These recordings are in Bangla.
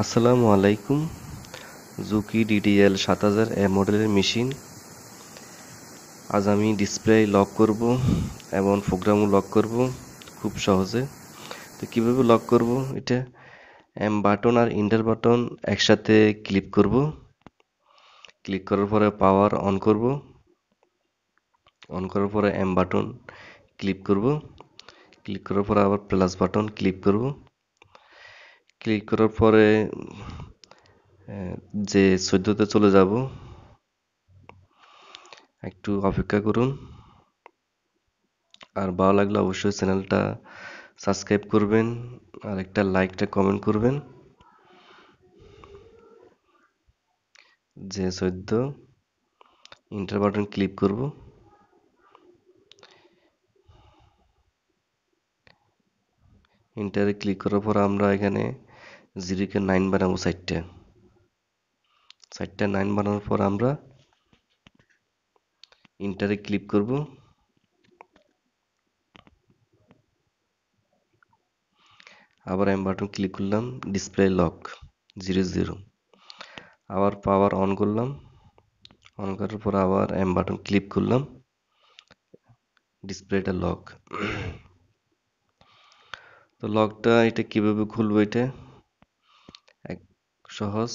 আসসালামু আলাইকুম জুকি ডিডিএল সাত হাজার এ মডেলের মেশিন আজ আমি ডিসপ্লে লক করব এবং প্রোগ্রামও লক করব খুব সহজে তো কীভাবে লক করব এটা এম বাটন আর ইন্টার বাটন একসাথে ক্লিক করব ক্লিক করার পরে পাওয়ার অন করব অন করার পরে এম বাটন ক্লিক করব ক্লিক করার পরে আবার প্লাস বাটন ক্লিক করব ক্লিক করার পরে যে চোদ্দতে চলে যাব একটু অপেক্ষা করুন আর ভালো লাগলে অবশ্যই চ্যানেলটা সাবস্ক্রাইব করবেন আর একটা লাইকটা কমেন্ট করবেন যে চোদ্দ ইন্টার বাটন ক্লিক করব ইন্টারে ক্লিক করার পর আমরা এখানে জিরোকে নাইন বানাবো সাইডটা সাইডটা নাইন বানানোর পর আমরা ইন্টারে ক্লিক করব আবার এম বাটন ক্লিক করলাম ডিসপ্লে লক জিরো জিরো আবার পাওয়ার অন করলাম অন করার পর আবার এম বাটন ক্লিক করলাম ডিসপ্লেটা লক তো লকটা এটা কিভাবে খুলবো এটা এক সহজ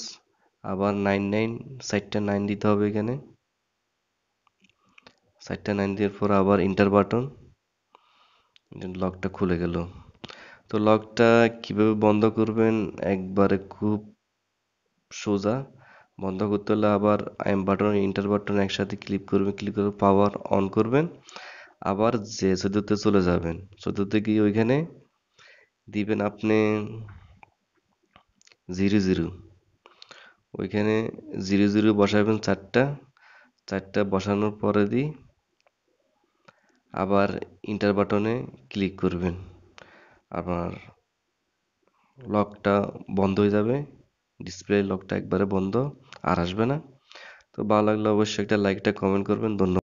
আবার নাইন নাইন সাইডটা নাইন দিতে হবে এখানে সাইডটা নাইন দেওয়ার পর আবার ইন্টার বাটন লকটা খুলে গেল তো লকটা কিভাবে বন্ধ করবেন একবারে খুব সোজা বন্ধ করতে হলে আবার এম বাটন ইন্টার বাটন একসাথে ক্লিক করবেন ক্লিক করে পাওয়ার অন করবেন আবার যে চতুর্থে চলে যাবেন চোদ্দতে গিয়ে ওইখানে দিবেন আপনি জিরো জিরো ওইখানে জিরো জিরো বসাবেন চারটা চারটা বসানোর পরে দিই আবার ইন্টার বাটনে ক্লিক করবেন আবার লকটা বন্ধ হয়ে যাবে ডিসপ্লে লকটা একবারে বন্ধ আর আসবে না তো ভালো লাগলে অবশ্যই একটা লাইকটা কমেন্ট করবেন ধন্যবাদ